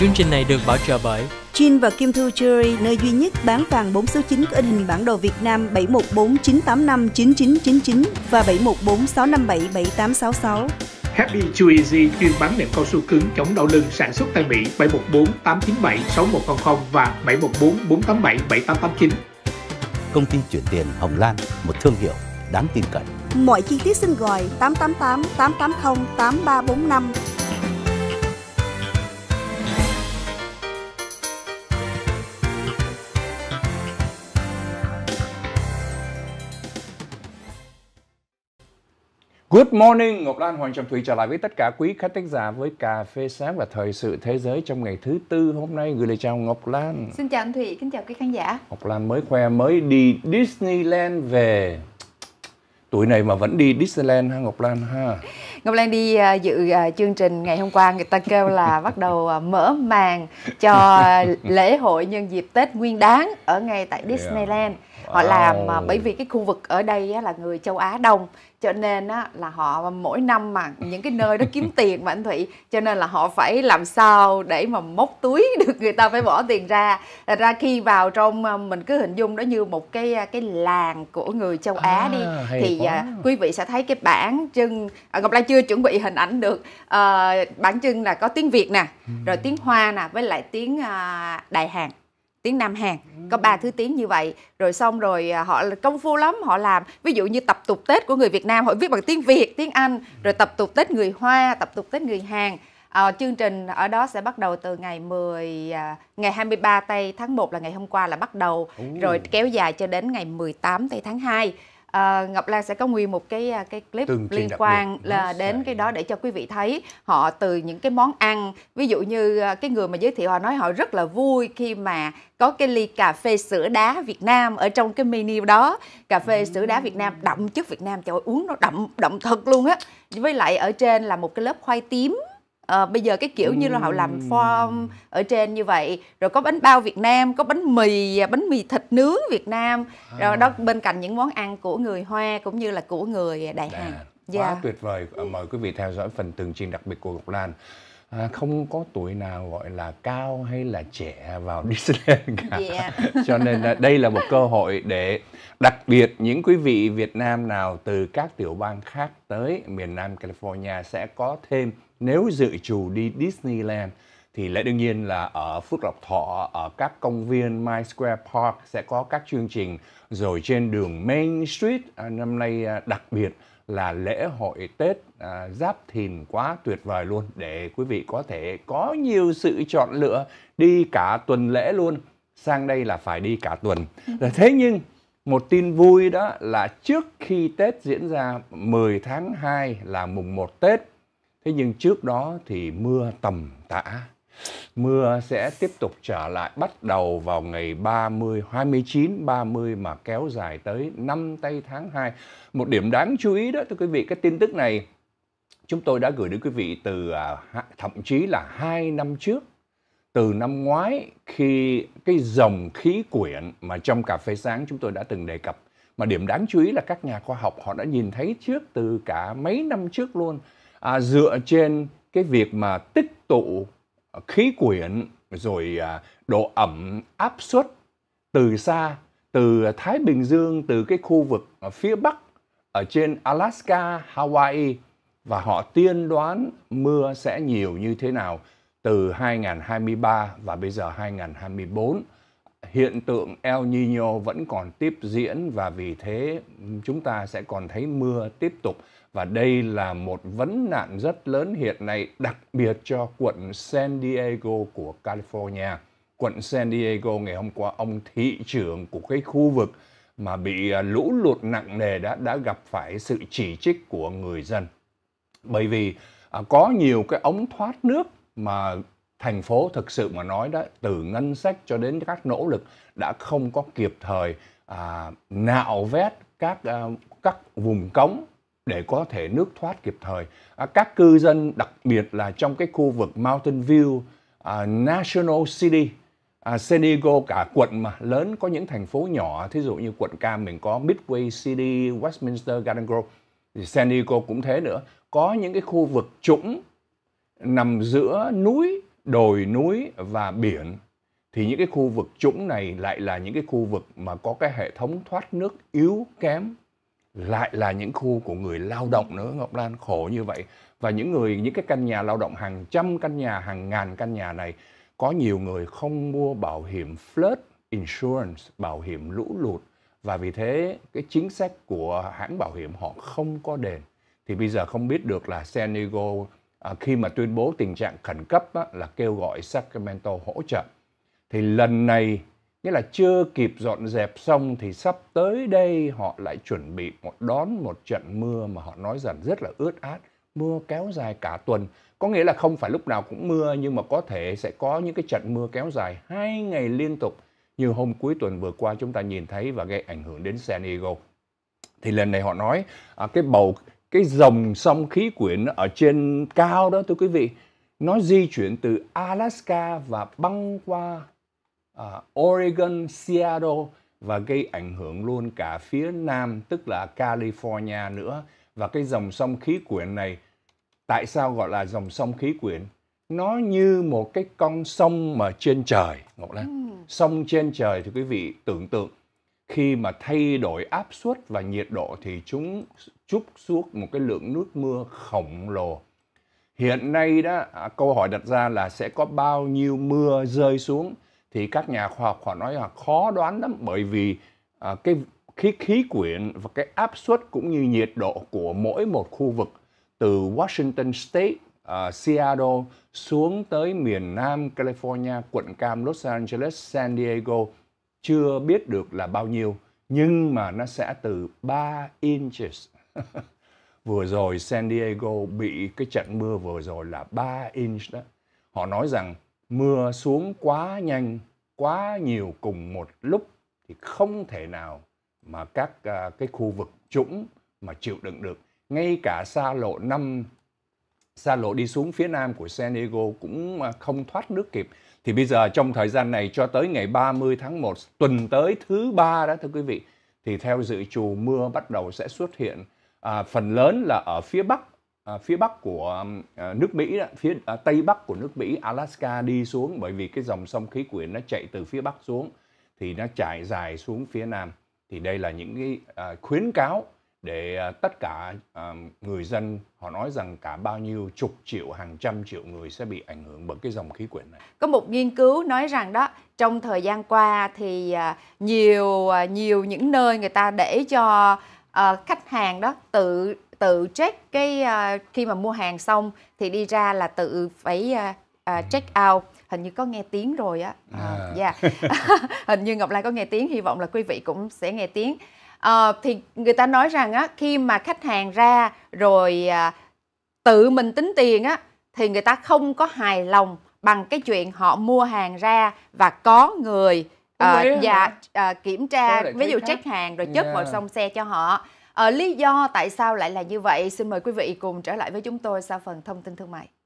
Chương trình này được bảo trợ bởi Jin và Kim Thu Jewelry, nơi duy nhất bán vàng 4 số 9 có in hình bản đồ Việt Nam 7149859999 và 7146577866. Happy Chewy chuyên bán nệm cao su cứng chống đau lưng sản xuất tại Mỹ 714 897 6100 và 714 487 7889. Công ty chuyển tiền Hồng Lan, một thương hiệu đáng tin cậy. Mọi chi tiết xin gọi 888 880 8345 Good morning, Ngọc Lan Hoàng Trọng Thủy trở lại với tất cả quý khách thính giả với Cà phê sáng và Thời sự Thế giới trong ngày thứ tư hôm nay. Gửi lời chào Ngọc Lan. Xin chào anh Thủy, kính chào quý khán giả. Ngọc Lan mới khoe mới đi Disneyland về. Tuổi này mà vẫn đi Disneyland ha Ngọc Lan ha. Ngọc Lan đi uh, dự uh, chương trình ngày hôm qua người ta kêu là bắt đầu uh, mở màn cho lễ hội nhân dịp Tết Nguyên Đán ở ngay tại Disneyland. Yeah họ wow. làm à, bởi vì cái khu vực ở đây á, là người châu Á đông cho nên á, là họ mỗi năm mà những cái nơi đó kiếm tiền mà anh Thụy cho nên là họ phải làm sao để mà móc túi được người ta phải bỏ tiền ra Thật ra khi vào trong à, mình cứ hình dung đó như một cái à, cái làng của người châu Á à, đi thì À, quý vị sẽ thấy cái bản trưng à, Ngọc Lan chưa chuẩn bị hình ảnh được à, ờ, bản trưng là có tiếng Việt nè ừ. rồi tiếng Hoa nè với lại tiếng à, Đại Hàn tiếng Nam Hàn có ba ừ. thứ tiếng như vậy rồi xong rồi à, họ công phu lắm họ làm ví dụ như tập tục Tết của người Việt Nam họ viết bằng tiếng Việt tiếng Anh ừ. rồi tập tục Tết người Hoa tập tục Tết người Hàn à, chương trình ở đó sẽ bắt đầu từ ngày 10 à, ngày 23 tây tháng 1 là ngày hôm qua là bắt đầu rồi kéo dài cho đến ngày 18 tây tháng 2 à, Ngọc Lan sẽ có nguyên một cái à, cái clip Tương liên quan là đến cái đó để cho quý vị thấy họ từ những cái món ăn ví dụ như à, cái người mà giới thiệu họ nói họ rất là vui khi mà có cái ly cà phê sữa đá Việt Nam ở trong cái menu đó cà phê ừ. sữa đá Việt Nam đậm chất Việt Nam trời ơi, uống nó đậm đậm thật luôn á với lại ở trên là một cái lớp khoai tím à, bây giờ cái kiểu như là họ làm form ở trên như vậy rồi có bánh bao Việt Nam có bánh mì à, bánh mì thịt nướng Việt Nam rồi đó à. bên cạnh những món ăn của người Hoa cũng như là của người Đại Hàn quá yeah. Dạ. tuyệt vời ờ, mời quý vị theo dõi phần tường trình đặc biệt của Ngọc Lan à, không có tuổi nào gọi là cao hay là trẻ vào Disneyland cả yeah. Dạ. cho nên là đây là một cơ hội để đặc biệt những quý vị Việt Nam nào từ các tiểu bang khác tới miền Nam California sẽ có thêm nếu dự trù đi Disneyland thì lẽ đương nhiên là ở Phước Lộc Thọ, ở các công viên My Square Park sẽ có các chương trình. Rồi trên đường Main Street à, năm nay à, đặc biệt là lễ hội Tết à, Giáp Thìn quá tuyệt vời luôn để quý vị có thể có nhiều sự chọn lựa đi cả tuần lễ luôn. Sang đây là phải đi cả tuần. Thế nhưng một tin vui đó là trước khi Tết diễn ra 10 tháng 2 là mùng 1 Tết Thế nhưng trước đó thì mưa tầm tã. Mưa sẽ tiếp tục trở lại bắt đầu vào ngày 30, 29, 30 mà kéo dài tới năm tây tháng 2. Một điểm đáng chú ý đó thưa quý vị, cái tin tức này chúng tôi đã gửi đến quý vị từ à, thậm chí là hai năm trước từ năm ngoái khi cái dòng khí quyển mà trong cà phê sáng chúng tôi đã từng đề cập mà điểm đáng chú ý là các nhà khoa học họ đã nhìn thấy trước từ cả mấy năm trước luôn à, dựa trên cái việc mà tích tụ à, khí quyển rồi à, độ ẩm áp suất từ xa từ Thái Bình Dương từ cái khu vực à, phía Bắc ở trên Alaska, Hawaii và họ tiên đoán mưa sẽ nhiều như thế nào từ 2023 và bây giờ 2024. Hiện tượng El Nino vẫn còn tiếp diễn và vì thế chúng ta sẽ còn thấy mưa tiếp tục. Và đây là một vấn nạn rất lớn hiện nay, đặc biệt cho quận San Diego của California. Quận San Diego ngày hôm qua, ông thị trưởng của cái khu vực mà bị à, lũ lụt nặng nề đã đã gặp phải sự chỉ trích của người dân. Bởi vì à, có nhiều cái ống thoát nước mà thành phố thực sự mà nói đó từ ngân sách cho đến các nỗ lực đã không có kịp thời à, nạo vét các à, các vùng cống để có thể nước thoát kịp thời. À, các cư dân đặc biệt là trong cái khu vực Mountain View, à, National City, à, San Diego cả quận mà lớn có những thành phố nhỏ, thí dụ như quận Cam mình có Midway City, Westminster Garden Grove, thì San Diego cũng thế nữa. Có những cái khu vực trũng nằm giữa núi, đồi núi và biển thì những cái khu vực trũng này lại là những cái khu vực mà có cái hệ thống thoát nước yếu kém lại là những khu của người lao động nữa Ngọc Lan khổ như vậy và những người những cái căn nhà lao động hàng trăm căn nhà hàng ngàn căn nhà này có nhiều người không mua bảo hiểm flood insurance bảo hiểm lũ lụt và vì thế cái chính sách của hãng bảo hiểm họ không có đền thì bây giờ không biết được là senegal à, khi mà tuyên bố tình trạng khẩn cấp á, là kêu gọi Sacramento hỗ trợ thì lần này nghĩa là chưa kịp dọn dẹp xong thì sắp tới đây họ lại chuẩn bị một đón một trận mưa mà họ nói rằng rất là ướt át mưa kéo dài cả tuần có nghĩa là không phải lúc nào cũng mưa nhưng mà có thể sẽ có những cái trận mưa kéo dài hai ngày liên tục như hôm cuối tuần vừa qua chúng ta nhìn thấy và gây ảnh hưởng đến San Diego thì lần này họ nói à, cái bầu cái dòng sông khí quyển ở trên cao đó thưa quý vị nó di chuyển từ Alaska và băng qua uh, Oregon, Seattle và gây ảnh hưởng luôn cả phía nam tức là California nữa và cái dòng sông khí quyển này tại sao gọi là dòng sông khí quyển nó như một cái con sông mà trên trời ngọc lan ừ. sông trên trời thì quý vị tưởng tượng khi mà thay đổi áp suất và nhiệt độ thì chúng trút suốt một cái lượng nước mưa khổng lồ hiện nay đó à, câu hỏi đặt ra là sẽ có bao nhiêu mưa rơi xuống thì các nhà khoa học họ nói là khó đoán lắm bởi vì à, cái khí khí quyển và cái áp suất cũng như nhiệt độ của mỗi một khu vực từ Washington State, uh, Seattle xuống tới miền Nam California, quận Cam Los Angeles, San Diego chưa biết được là bao nhiêu nhưng mà nó sẽ từ 3 inches. vừa rồi San Diego bị cái trận mưa vừa rồi là 3 inch đó. Họ nói rằng mưa xuống quá nhanh quá nhiều cùng một lúc thì không thể nào mà các uh, cái khu vực trũng mà chịu đựng được ngay cả xa lộ năm xa lộ đi xuống phía nam của San Diego cũng à, không thoát nước kịp thì bây giờ trong thời gian này cho tới ngày 30 tháng 1 tuần tới thứ ba đó thưa quý vị thì theo dự trù mưa bắt đầu sẽ xuất hiện à, phần lớn là ở phía bắc À, phía bắc của um, à, nước Mỹ phía à, tây bắc của nước Mỹ Alaska đi xuống bởi vì cái dòng sông khí quyển nó chạy từ phía bắc xuống thì nó trải dài xuống phía nam thì đây là những cái khuyến cáo để tất cả người dân họ nói rằng cả bao nhiêu chục triệu hàng trăm triệu người sẽ bị ảnh hưởng bởi cái dòng khí quyển này. Có một nghiên cứu nói rằng đó trong thời gian qua thì nhiều nhiều những nơi người ta để cho khách hàng đó tự tự check cái uh, khi mà mua hàng xong thì đi ra là tự phải uh, uh, check out hình như có nghe tiếng rồi á à. Ờ, dạ. uh, yeah. hình như ngọc lan có nghe tiếng hy vọng là quý vị cũng sẽ nghe tiếng uh, thì người ta nói rằng á khi mà khách hàng ra rồi uh, tự mình tính tiền á thì người ta không có hài lòng bằng cái chuyện họ mua hàng ra và có người uh, dạ uh, kiểm tra ví dụ check hàng rồi dạ. chất yeah. vào xong xe cho họ Ờ, lý do tại sao lại là như vậy? Xin mời quý vị cùng trở lại với chúng tôi sau phần thông tin thương mại.